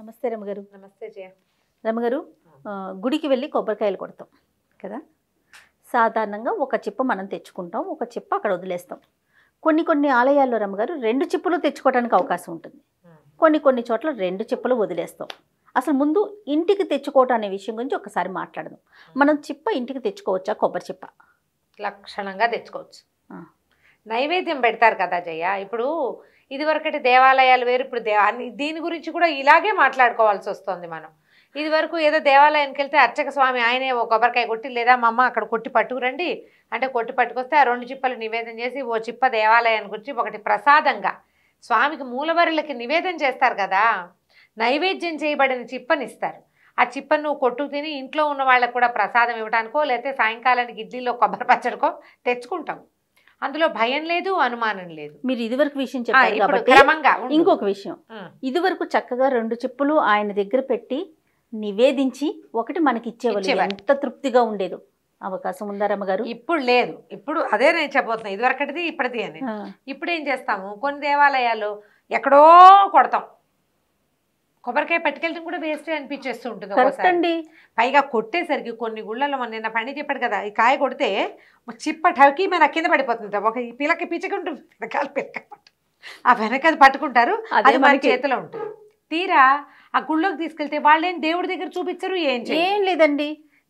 నమస్తే రమగారు నమస్తే జయ రమగారు గుడికి వెళ్ళి కొబ్బరికాయలు కొడతాం కదా సాధారణంగా ఒక చిప్ప మనం తెచ్చుకుంటాం ఒక చిప్ప అక్కడ వదిలేస్తాం కొన్ని కొన్ని ఆలయాల్లో రమ్మగారు రెండు చిప్పులు తెచ్చుకోవడానికి అవకాశం ఉంటుంది కొన్ని కొన్ని చోట్ల రెండు చిప్పలు వదిలేస్తాం అసలు ముందు ఇంటికి తెచ్చుకోవటం అనే విషయం గురించి ఒకసారి మాట్లాడదాం మనం చిప్ప ఇంటికి తెచ్చుకోవచ్చా కొబ్బరి చిప్ప లక్షణంగా తెచ్చుకోవచ్చు నైవేద్యం పెడతారు కదా జయ ఇప్పుడు ఇదివరకటి దేవాలయాలు వేరు ఇప్పుడు దేవా దీని గురించి కూడా ఇలాగే మాట్లాడుకోవాల్సి వస్తుంది మనం ఇది వరకు ఏదో దేవాలయానికి వెళ్తే అర్చక స్వామి ఆయనే ఓ కొబ్బరికాయ కొట్టి లేదా మా అమ్మ అక్కడ కొట్టి పట్టుకురండి అంటే కొట్టి పట్టుకొస్తే ఆ రెండు చిప్పలు నివేదన చేసి ఓ చిప్ప దేవాలయానికి వచ్చి ఒకటి ప్రసాదంగా స్వామికి మూలవరులకి నివేదన చేస్తారు కదా నైవేద్యం చేయబడిన చిప్పనిస్తారు ఆ చిప్పను నువ్వు కొట్టు తిని ఇంట్లో ఉన్న వాళ్ళకు కూడా ప్రసాదం ఇవ్వడానికో లేకపోతే సాయంకాలానికి ఇడ్లీలో కొబ్బరి పచ్చడికో తెచ్చుకుంటాం అందులో భయం లేదు అనుమానం లేదు మీరు ఇదివరకు విషయం చెప్పారు క్రమంగా ఇంకొక విషయం ఇదివరకు చక్కగా రెండు చెప్పులు ఆయన దగ్గర పెట్టి నివేదించి ఒకటి మనకి ఇచ్చేవాళ్ళు ఎంత తృప్తిగా ఉండేది అవకాశం ఉందా రమ్మగారు ఇప్పుడు లేదు ఇప్పుడు అదే నేను ఇది ఇదివరకటిది ఇప్పటిది అని ఇప్పుడు ఏం చేస్తాము కొన్ని దేవాలయాలు ఎక్కడో కొడతాం కొబ్బరికాయ పట్టుకెళ్ళడం కూడా వేస్ట్ అనిపించేస్తూ ఉంటుంది ఒకసారి పైగా కొట్టేసరికి కొన్ని గుళ్ళలో మన నిన్న పని చెప్పాడు కదా ఈ కాయ కొడితే చిప్ప చిప్పటవికి మన కింద పడిపోతుంది ఒక ఈ పిల్లకి ఉంటుంది వెనకాల ఆ వెనక అది పట్టుకుంటారు అది మన చేతిలో ఉంటుంది తీరా ఆ గుళ్ళోకి తీసుకెళ్తే వాళ్ళు ఏం దేవుడి దగ్గర చూపించరు ఏం ఏం లేదండి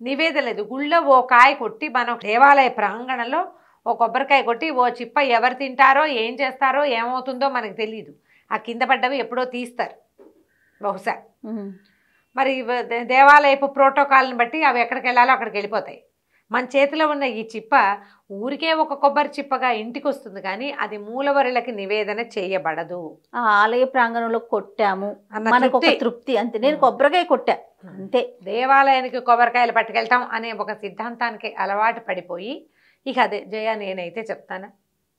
నివేదన లేదు గుళ్ళో ఓ కాయ కొట్టి మనం దేవాలయ ప్రాంగణంలో ఓ కొబ్బరికాయ కొట్టి ఓ చిప్ప ఎవరు తింటారో ఏం చేస్తారో ఏమవుతుందో మనకు తెలియదు ఆ కింద పడ్డవి ఎప్పుడో తీస్తారు బహుశా మరి దేవాలయపు ప్రోటోకాల్ని బట్టి అవి ఎక్కడికి వెళ్ళాలో అక్కడికి వెళ్ళిపోతాయి మన చేతిలో ఉన్న ఈ చిప్ప ఊరికే ఒక కొబ్బరి చిప్పగా ఇంటికి వస్తుంది కానీ అది మూలవరులకి నివేదన చేయబడదు ఆలయ ప్రాంగణంలో కొట్టాము తృప్తి అంతే నేను కొబ్బరికాయ కొట్టా అంతే దేవాలయానికి కొబ్బరికాయలు పట్టుకెళ్తాం అనే ఒక సిద్ధాంతానికి అలవాటు పడిపోయి ఇక అదే జయ నేనైతే చెప్తాను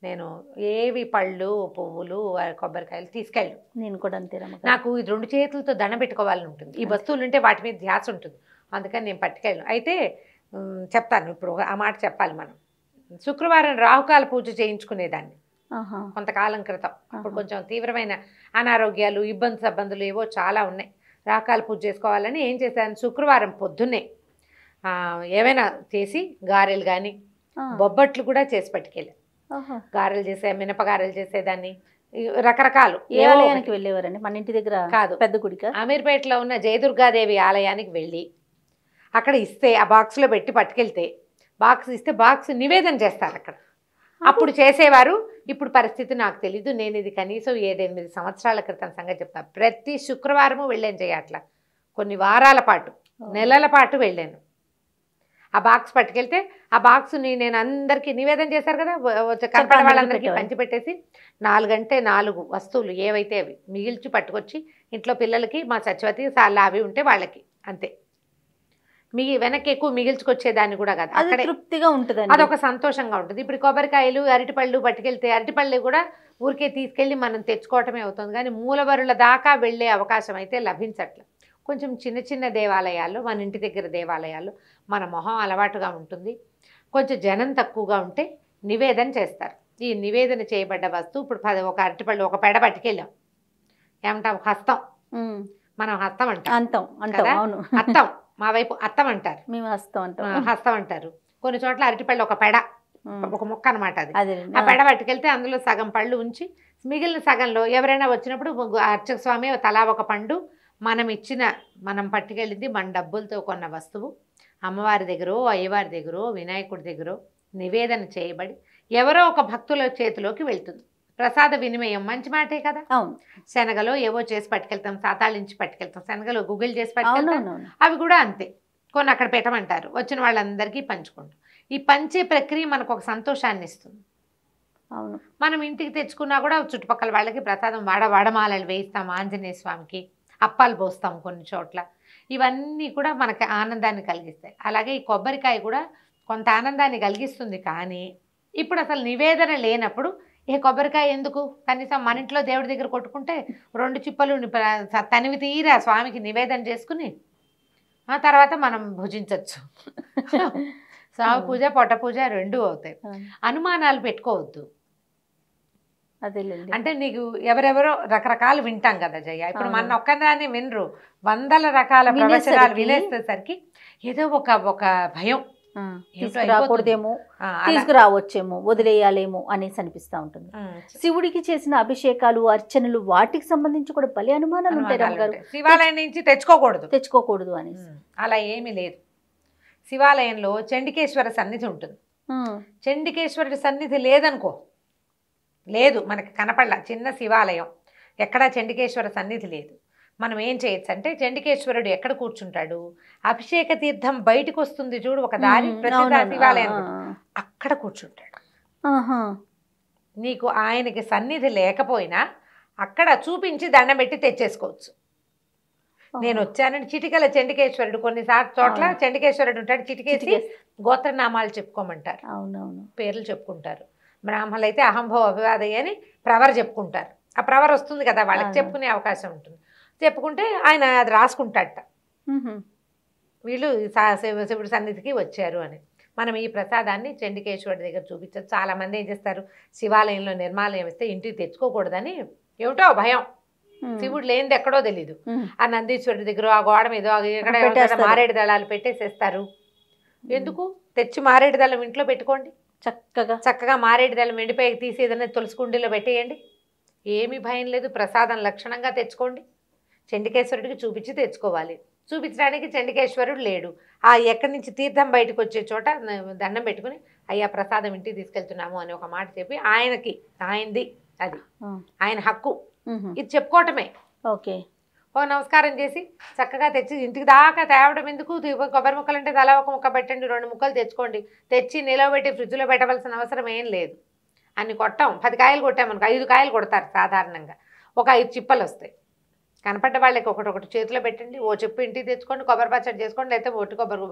నేను ఏవి పళ్ళు పువ్వులు కొబ్బరికాయలు తీసుకెళ్ళు నేను కూడా అంతే నాకు ఇది రెండు చేతులతో దండ పెట్టుకోవాలని ఉంటుంది ఈ వస్తువులు ఉంటే వాటి మీద ధ్యాస ఉంటుంది అందుకని నేను పట్టుకెళ్ళను అయితే చెప్తాను ఇప్పుడు ఆ మాట చెప్పాలి మనం శుక్రవారం రాహుకాల పూజ చేయించుకునేదాన్ని కొంతకాలం క్రితం అప్పుడు కొంచెం తీవ్రమైన అనారోగ్యాలు ఇబ్బంది సబ్బందులు ఏవో చాలా ఉన్నాయి రాహుకాల పూజ చేసుకోవాలని ఏం చేశాను శుక్రవారం పొద్దున్నే ఏమైనా చేసి గారెలు కానీ బొబ్బట్లు కూడా చేసి పట్టుకెళ్ళాను గారెలు చేసే మినపగారెలు చేసేదాన్ని రకరకాలు ఏ ఆలయానికి వెళ్ళేవారండి మన ఇంటి దగ్గర కాదు పెద్ద గుడిక అమీర్పేటలో ఉన్న జయదుర్గాదేవి ఆలయానికి వెళ్ళి అక్కడ ఇస్తే ఆ బాక్స్లో పెట్టి పట్టుకెళ్తే బాక్స్ ఇస్తే బాక్స్ నివేదన చేస్తారు అక్కడ అప్పుడు చేసేవారు ఇప్పుడు పరిస్థితి నాకు తెలీదు నేను ఇది కనీసం ఏదెనిమిది సంవత్సరాల క్రితం సంగతి చెప్తాను ప్రతి శుక్రవారము వెళ్ళాను చేయట్లా అట్లా కొన్ని వారాల పాటు నెలల పాటు వెళ్ళాను ఆ బాక్స్ పట్టుకెళ్తే ఆ ని నేను అందరికీ నివేదన చేశారు కదా కనపడే వాళ్ళందరికీ పంచిపెట్టేసి నాలుగంటే నాలుగు వస్తువులు ఏవైతే అవి మిగిల్చి పట్టుకొచ్చి ఇంట్లో పిల్లలకి మా సత్యవతి సార్లు అవి ఉంటే వాళ్ళకి అంతే మిగి వెనక్కి ఎక్కువ మిగిల్చుకొచ్చేదాన్ని కూడా కదా అక్కడ తృప్తిగా ఉంటుంది అదొక సంతోషంగా ఉంటుంది ఇప్పుడు కొబ్బరికాయలు అరటిపళ్ళు పట్టుకెళ్తే అరటిపళ్ళు కూడా ఊరికే తీసుకెళ్ళి మనం తెచ్చుకోవటమే అవుతుంది కానీ మూలవరుల దాకా వెళ్ళే అవకాశం అయితే లభించట్లేదు కొంచెం చిన్న చిన్న దేవాలయాలు మన ఇంటి దగ్గర దేవాలయాలు మన మొహం అలవాటుగా ఉంటుంది కొంచెం జనం తక్కువగా ఉంటే నివేదన చేస్తారు ఈ నివేదన చేయబడ్డ వస్తువు ఇప్పుడు పది ఒక అరటిపళ్ళు ఒక పెడ పట్టుకెళ్ళాం ఏమంటాం హస్తం మనం హస్తం అంటాం అత్తం మా వైపు అత్తం అంటారు మేము హస్తం అంటాం హస్తం అంటారు కొన్ని చోట్ల అరటిపళ్ళు ఒక పెడ ఒక మొక్క అనమాట అది ఆ పెడ పట్టుకెళ్తే అందులో సగం పళ్ళు ఉంచి మిగిలిన సగంలో ఎవరైనా వచ్చినప్పుడు అర్చక స్వామి తలా ఒక పండు మనం ఇచ్చిన మనం పట్టుకెళ్ళింది మన డబ్బులతో కొన్న వస్తువు అమ్మవారి దగ్గరో అయ్యవారి దగ్గరో వినాయకుడి దగ్గరో నివేదన చేయబడి ఎవరో ఒక భక్తుల చేతిలోకి వెళ్తుంది ప్రసాద వినిమయం మంచి మాటే కదా అవును శనగలో ఏవో చేసి పట్టుకెళ్తాం సాతాళించి పట్టుకెళ్తాం శనగలో గుగుల్ చేసి పట్టుకెళ్తాం అవి కూడా అంతే కొన్ని అక్కడ పెట్టమంటారు వచ్చిన వాళ్ళందరికీ పంచుకుంటాం ఈ పంచే ప్రక్రియ మనకు ఒక సంతోషాన్ని ఇస్తుంది అవును మనం ఇంటికి తెచ్చుకున్నా కూడా చుట్టుపక్కల వాళ్ళకి ప్రసాదం వాడ వాడమాలలు వేయిస్తాం ఆంజనేయ స్వామికి అప్పాలు పోస్తాం కొన్ని చోట్ల ఇవన్నీ కూడా మనకి ఆనందాన్ని కలిగిస్తాయి అలాగే ఈ కొబ్బరికాయ కూడా కొంత ఆనందాన్ని కలిగిస్తుంది కానీ ఇప్పుడు అసలు నివేదన లేనప్పుడు ఏ కొబ్బరికాయ ఎందుకు కనీసం మన ఇంట్లో దేవుడి దగ్గర కొట్టుకుంటే రెండు చిప్పలు తనివి తీరా స్వామికి నివేదన చేసుకుని ఆ తర్వాత మనం భుజించవచ్చు స్వామి పూజ పొట్ట పూజ రెండూ అవుతాయి అనుమానాలు పెట్టుకోవద్దు అంటే నీకు ఎవరెవరో రకరకాలు వింటాం కదా జయ ఇప్పుడు మన ఒక్కదాన్ని వినరు వందల రకాల ప్రవచనాలు వినేసేసరికి ఏదో ఒక ఒక భయం తీసుకురాకూడదేమో తీసుకురావచ్చేమో వదిలేయాలేమో అనేసి అనిపిస్తూ ఉంటుంది శివుడికి చేసిన అభిషేకాలు అర్చనలు వాటికి సంబంధించి కూడా బలి అనుమానాలు ఉంటాయి శివాలయం నుంచి తెచ్చుకోకూడదు తెచ్చుకోకూడదు అనేసి అలా ఏమీ లేదు శివాలయంలో చండికేశ్వర సన్నిధి ఉంటుంది చండికేశ్వరుడి సన్నిధి లేదనుకో లేదు మనకి కనపడ చిన్న శివాలయం ఎక్కడా చండికేశ్వర సన్నిధి లేదు మనం ఏం చేయొచ్చు అంటే చండికేశ్వరుడు ఎక్కడ కూర్చుంటాడు అభిషేక తీర్థం బయటకు వస్తుంది చూడు ఒక దారి శివాలయం అక్కడ కూర్చుంటాడు నీకు ఆయనకి సన్నిధి లేకపోయినా అక్కడ చూపించి దండం పెట్టి తెచ్చేసుకోవచ్చు నేను వచ్చానని చిటికల చండికేశ్వరుడు కొన్నిసార్లు చోట్ల చండికేశ్వరుడు ఉంటాడు చిటికేసి గోత్రనామాలు చెప్పుకోమంటారు పేర్లు చెప్పుకుంటారు బ్రాహ్మణులు అయితే అహంభవ అభివాదయ్య అని ప్రవర్ చెప్పుకుంటారు ఆ ప్రవర్ వస్తుంది కదా వాళ్ళకి చెప్పుకునే అవకాశం ఉంటుంది చెప్పుకుంటే ఆయన అది రాసుకుంటాడట వీళ్ళు శివుడి సన్నిధికి వచ్చారు అని మనం ఈ ప్రసాదాన్ని చండికేశ్వరుడి దగ్గర చూపించారు చాలామంది ఏం చేస్తారు శివాలయంలో నిర్మాలయం ఇస్తే ఇంటికి తెచ్చుకోకూడదని ఏమిటో భయం శివుడు లేనిది ఎక్కడో తెలీదు ఆ నందీశ్వరుడి దగ్గర ఆ గోడ మీద ఎక్కడ మారేడు దళాలు పెట్టేసేస్తారు ఎందుకు తెచ్చి మారేడు దళం ఇంట్లో పెట్టుకోండి చక్కగా చక్కగా మారేడుదల దాని తీసి ఏదైనా తులసి కుండీలో పెట్టేయండి ఏమీ భయం లేదు ప్రసాదం లక్షణంగా తెచ్చుకోండి చండికేశ్వరుడికి చూపించి తెచ్చుకోవాలి చూపించడానికి చండికేశ్వరుడు లేడు ఆ ఎక్కడి నుంచి తీర్థం బయటకు వచ్చే చోట దండం పెట్టుకుని అయ్యా ప్రసాదం ఇంటికి తీసుకెళ్తున్నాము అని ఒక మాట చెప్పి ఆయనకి ఆయనది అది ఆయన హక్కు ఇది చెప్పుకోవటమే ఓకే ఓ నమస్కారం చేసి చక్కగా తెచ్చి ఇంటికి దాకా తేవడం ఎందుకు కొబ్బరి ముక్కలు అంటే తలా ఒక ముక్క పెట్టండి రెండు ముక్కలు తెచ్చుకోండి తెచ్చి నిలవబెట్టి ఫ్రిడ్జ్లో పెట్టవలసిన అవసరం ఏం లేదు అన్ని కొట్టాం పది కాయలు కొట్టామనుకో ఐదు కాయలు కొడతారు సాధారణంగా ఒక ఐదు చిప్పలు వస్తాయి కనపడ్డ వాళ్ళకి ఒకటి ఒకటి చేతిలో పెట్టండి ఓ చెప్పు ఇంటికి తెచ్చుకోండి కొబ్బరి పచ్చడి చేసుకోండి లేకపోతే ఒట్టి కొబ్బరి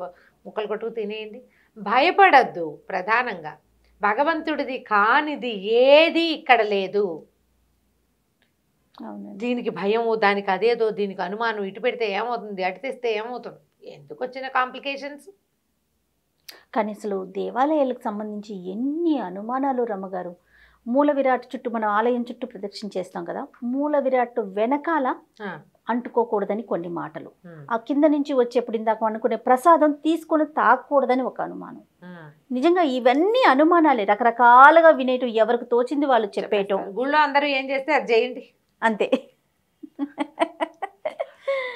ముక్కలు కొట్టుకు తినేయండి భయపడద్దు ప్రధానంగా భగవంతుడిది కానిది ఏది ఇక్కడ లేదు దీనికి భయం దానికి అదేదో దీనికి అనుమానం ఇటు పెడితే ఏమవుతుంది అటు తెస్తే ఏమవుతుంది ఎందుకు వచ్చిన కాంప్లికేషన్స్ కానీ అసలు దేవాలయాలకు సంబంధించి ఎన్ని అనుమానాలు రమ్మగారు మూల విరాట్ చుట్టూ మనం ఆలయం చుట్టూ ప్రదక్షిణ చేస్తాం కదా మూల విరాట్ వెనకాల అంటుకోకూడదని కొన్ని మాటలు ఆ కింద నుంచి వచ్చేప్పుడు ఇందాక అనుకునే ప్రసాదం తీసుకొని తాకూడదని ఒక అనుమానం నిజంగా ఇవన్నీ అనుమానాలే రకరకాలుగా వినేటు ఎవరికి తోచింది వాళ్ళు చెప్పేయటం గుళ్ళో అందరూ ఏం చేస్తే అది చేయండి అంతే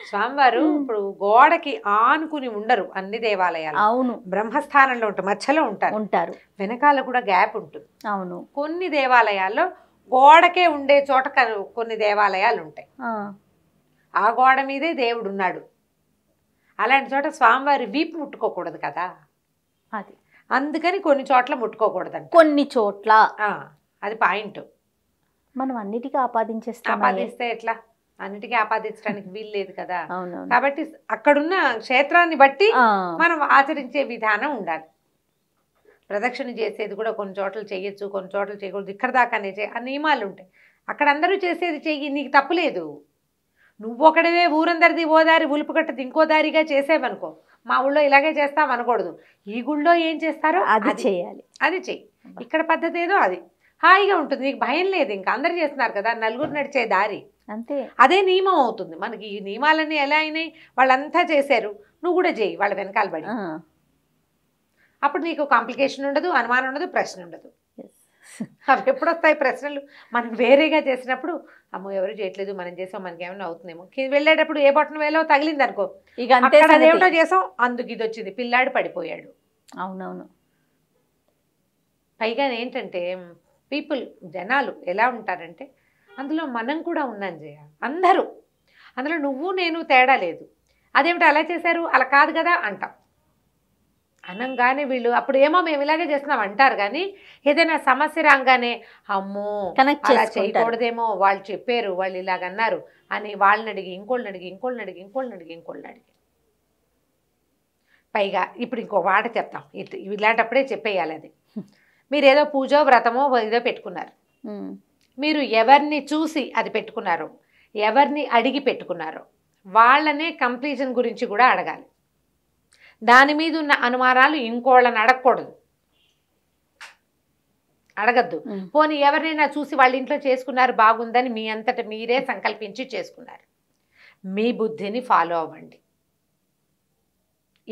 స్వామివారు ఇప్పుడు గోడకి ఆనుకుని ఉండరు అన్ని దేవాలయాలు అవును బ్రహ్మస్థానంలో ఉంటారు మధ్యలో ఉంటారు ఉంటారు వెనకాల కూడా గ్యాప్ ఉంటుంది అవును కొన్ని దేవాలయాల్లో గోడకే ఉండే చోట కొన్ని దేవాలయాలు ఉంటాయి ఆ గోడ మీదే దేవుడు ఉన్నాడు అలాంటి చోట స్వామివారి వీపు ముట్టుకోకూడదు కదా అది అందుకని కొన్ని చోట్ల ముట్టుకోకూడదు కొన్ని చోట్ల అది పాయింట్ మనం అన్నిటికీ ఆపాదించేస్తాం ఆపాదిస్తే ఎట్లా అన్నిటికీ ఆపాదించడానికి వీలు లేదు కదా కాబట్టి అక్కడున్న క్షేత్రాన్ని బట్టి మనం ఆచరించే విధానం ఉండాలి ప్రదక్షిణ చేసేది కూడా కొన్ని చోట్ల చేయొచ్చు కొన్ని చోట్ల చేయకూడదు ఇక్కడ దాకానే చే ఆ నియమాలు ఉంటాయి అక్కడ అందరూ చేసేది చెయ్యి నీకు తప్పులేదు నువ్వు ఒకడవే ఊరందరిది ఓ దారి ఉలుపు కట్టది ఇంకో దారిగా చేసేవనుకో మా ఊళ్ళో ఇలాగే చేస్తాం అనకూడదు ఈ గుళ్ళో ఏం చేస్తారో అది చేయాలి అది చెయ్యి ఇక్కడ పద్ధతి ఏదో అది హాయిగా ఉంటుంది నీకు భయం లేదు ఇంకా అందరు చేస్తున్నారు కదా నలుగురు నడిచే దారి అంతే అదే నియమం అవుతుంది మనకి ఈ నియమాలన్నీ ఎలా అయినాయి వాళ్ళంతా చేశారు నువ్వు కూడా చేయి వాళ్ళ వెనకాల పడి అప్పుడు నీకు కాంప్లికేషన్ ఉండదు అనుమానం ఉండదు ప్రశ్న ఉండదు అవి ఎప్పుడు వస్తాయి ప్రశ్నలు మనం వేరేగా చేసినప్పుడు అమ్మో ఎవరు చేయట్లేదు మనం చేసాం మనకి ఏమైనా అవుతుందేమో వెళ్ళేటప్పుడు ఏ బొట్టన వేలో తగిలింది అనుకో ఇక అదేమిటో చేసాం అందుకు ఇది వచ్చింది పిల్లాడు పడిపోయాడు అవునవును పైగా ఏంటంటే పీపుల్ జనాలు ఎలా ఉంటారంటే అందులో మనం కూడా ఉన్నాం జయ అందరూ అందులో నువ్వు నేను తేడా లేదు అదేమిటి అలా చేశారు అలా కాదు కదా అంటాం అనంగానే వీళ్ళు అప్పుడు ఏమో మేము ఇలాగే చేస్తున్నాం అంటారు కానీ ఏదైనా సమస్య రాగానే అమ్మో అలా చేయకూడదేమో వాళ్ళు చెప్పారు వాళ్ళు ఇలాగన్నారు అని వాళ్ళని అడిగి ఇంకోళ్ళని అడిగి ఇంకోళ్ళని అడిగి ఇంకోళ్ళని అడిగి ఇంకోళ్ళని అడిగి పైగా ఇప్పుడు ఇంకో వాట చెప్తాం ఇట్ ఇలాంటప్పుడే చెప్పేయాలి అది మీరు ఏదో పూజ వ్రతమో ఏదో పెట్టుకున్నారు మీరు ఎవరిని చూసి అది పెట్టుకున్నారు ఎవరిని అడిగి పెట్టుకున్నారు వాళ్ళనే కంప్లీషన్ గురించి కూడా అడగాలి దాని మీద ఉన్న అనుమానాలు ఇంకోళ్ళని అడగకూడదు అడగద్దు పోనీ ఎవరినైనా చూసి వాళ్ళ ఇంట్లో చేసుకున్నారు బాగుందని మీ అంతట మీరే సంకల్పించి చేసుకున్నారు మీ బుద్ధిని ఫాలో అవ్వండి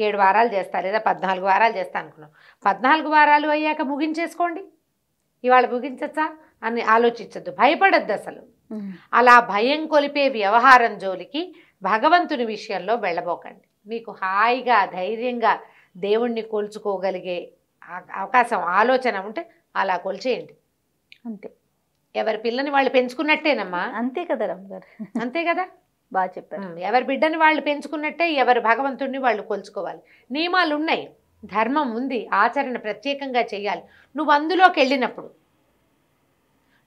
ఏడు వారాలు చేస్తా లేదా పద్నాలుగు వారాలు చేస్తా అనుకున్నాం పద్నాలుగు వారాలు అయ్యాక ముగించేసుకోండి ఇవాళ ముగించచ్చా అని ఆలోచించద్దు భయపడద్దు అసలు అలా భయం కొలిపే వ్యవహారం జోలికి భగవంతుని విషయంలో వెళ్ళబోకండి మీకు హాయిగా ధైర్యంగా దేవుణ్ణి కోల్చుకోగలిగే అవకాశం ఆలోచన ఉంటే అలా కొలిచేయండి అంతే ఎవరి పిల్లని వాళ్ళు పెంచుకున్నట్టేనమ్మా అంతే కదా రమ్మ అంతే కదా బాగా చెప్పారు ఎవరి బిడ్డని వాళ్ళు పెంచుకున్నట్టే ఎవరి భగవంతుడిని వాళ్ళు కొలుచుకోవాలి నియమాలు ఉన్నాయి ధర్మం ఉంది ఆచరణ ప్రత్యేకంగా చేయాలి నువ్వు అందులోకి వెళ్ళినప్పుడు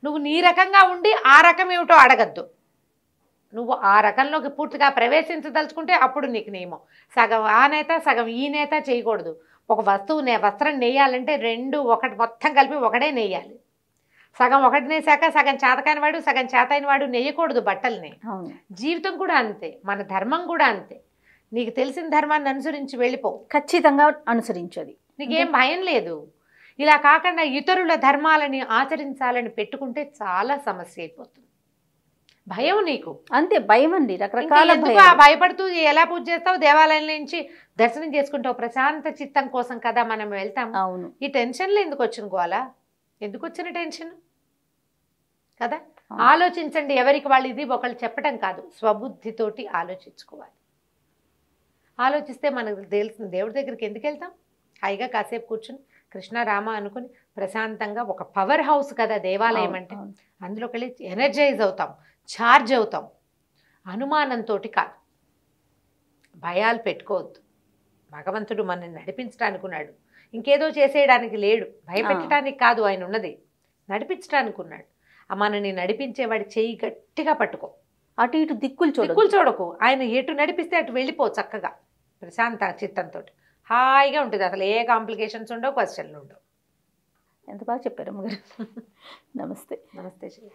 నువ్వు నీ రకంగా ఉండి ఆ రకం ఏమిటో అడగద్దు నువ్వు ఆ రకంలోకి పూర్తిగా ప్రవేశించదలుచుకుంటే అప్పుడు నీకు నియమం సగం ఆ నేత సగం ఈ నేత చేయకూడదు ఒక వస్తువు వస్త్రం నేయాలంటే రెండు ఒకటి మొత్తం కలిపి ఒకటే నేయాలి సగం ఒకటి నేసాక సగం వాడు సగం వాడు నెయ్యకూడదు బట్టల్ని జీవితం కూడా అంతే మన ధర్మం కూడా అంతే నీకు తెలిసిన ధర్మాన్ని అనుసరించి వెళ్ళిపో ఖచ్చితంగా అనుసరించది నీకేం భయం లేదు ఇలా కాకుండా ఇతరుల ధర్మాలని ఆచరించాలని పెట్టుకుంటే చాలా సమస్య అయిపోతుంది భయం నీకు అంతే భయం అండి రకరకాల భయపడుతూ ఎలా పూజ చేస్తావు దేవాలయం నుంచి దర్శనం చేసుకుంటావు ప్రశాంత చిత్తం కోసం కదా మనం వెళ్తాం అవును ఈ టెన్షన్లు ఎందుకు వచ్చిన గోలా ఎందుకు వచ్చిన టెన్షన్ కదా ఆలోచించండి ఎవరికి వాళ్ళు ఇది ఒకళ్ళు చెప్పడం కాదు స్వబుద్ధితోటి ఆలోచించుకోవాలి ఆలోచిస్తే మనకు తెలిసిన దేవుడి దగ్గరికి ఎందుకు వెళ్తాం హాయిగా కాసేపు కూర్చుని కృష్ణ రామ అనుకుని ప్రశాంతంగా ఒక పవర్ హౌస్ కదా దేవాలయం అంటే అందులోకి వెళ్ళి ఎనర్జైజ్ అవుతాం ఛార్జ్ అవుతాం అనుమానంతో కాదు భయాలు పెట్టుకోవద్దు భగవంతుడు మనల్ని నడిపించడానికి ఉన్నాడు ఇంకేదో చేసేయడానికి లేడు భయపెట్టడానికి కాదు ఆయన ఉన్నది నడిపించడానికి ఉన్నాడు మనని నడిపించేవాడి చేయి గట్టిగా పట్టుకో అటు ఇటు దిక్కులు చూడు దిక్కులు చూడకు ఆయన ఎటు నడిపిస్తే అటు వెళ్ళిపో చక్కగా ప్రశాంత చిత్తంతో హాయిగా ఉంటుంది అసలు ఏ కాంప్లికేషన్స్ ఉండవు క్వశ్చన్లు ఉండవు ఎంత బాగా చెప్పారు అమ్మగారు నమస్తే నమస్తే